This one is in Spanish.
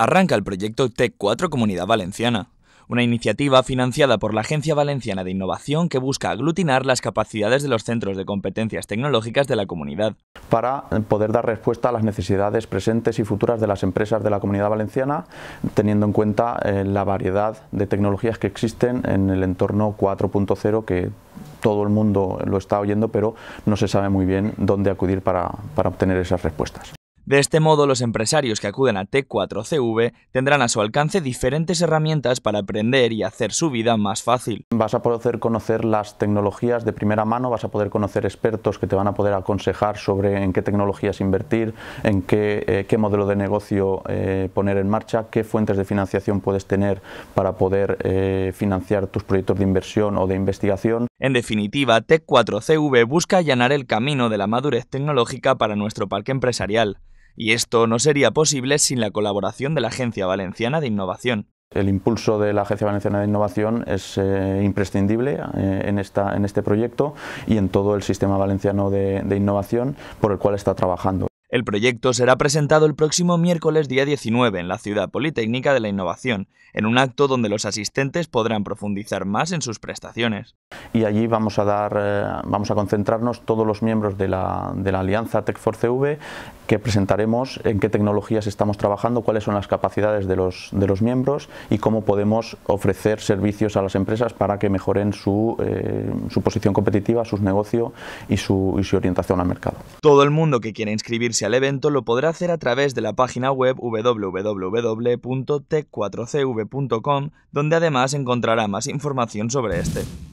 arranca el proyecto tec 4 Comunidad Valenciana, una iniciativa financiada por la Agencia Valenciana de Innovación que busca aglutinar las capacidades de los centros de competencias tecnológicas de la comunidad. Para poder dar respuesta a las necesidades presentes y futuras de las empresas de la comunidad valenciana, teniendo en cuenta eh, la variedad de tecnologías que existen en el entorno 4.0 que todo el mundo lo está oyendo, pero no se sabe muy bien dónde acudir para obtener esas respuestas. De este modo, los empresarios que acuden a T4CV tendrán a su alcance diferentes herramientas para aprender y hacer su vida más fácil. Vas a poder conocer las tecnologías de primera mano, vas a poder conocer expertos que te van a poder aconsejar sobre en qué tecnologías invertir, en qué, eh, modelo de negocio eh, poner en marcha, qué fuentes de financiación puedes tener para poder eh, financiar tus proyectos de inversión o de investigación. En definitiva, t 4CV busca allanar el camino de la madurez tecnológica para nuestro parque empresarial y esto no sería posible sin la colaboración de la Agencia Valenciana de Innovación. El impulso de la Agencia Valenciana de Innovación es eh, imprescindible eh, en, este proyecto y en todo el sistema valenciano de, de innovación por el cual está trabajando. El proyecto será presentado el próximo miércoles día 19 en la Ciudad Politécnica de la Innovación, en un acto donde los asistentes podrán profundizar más en sus prestaciones y allí vamos a dar, eh, vamos a concentrarnos todos los miembros de la, alianza Tech 4 CV que presentaremos en qué tecnologías estamos trabajando, cuáles son las capacidades de los, miembros y cómo podemos ofrecer servicios a las empresas para que mejoren su, eh, posición competitiva, sus negocios y su, y su orientación al mercado. Todo el mundo que quiera inscribirse al evento lo podrá hacer a través de la página web www.tech4cv.com, donde además encontrará más información sobre este.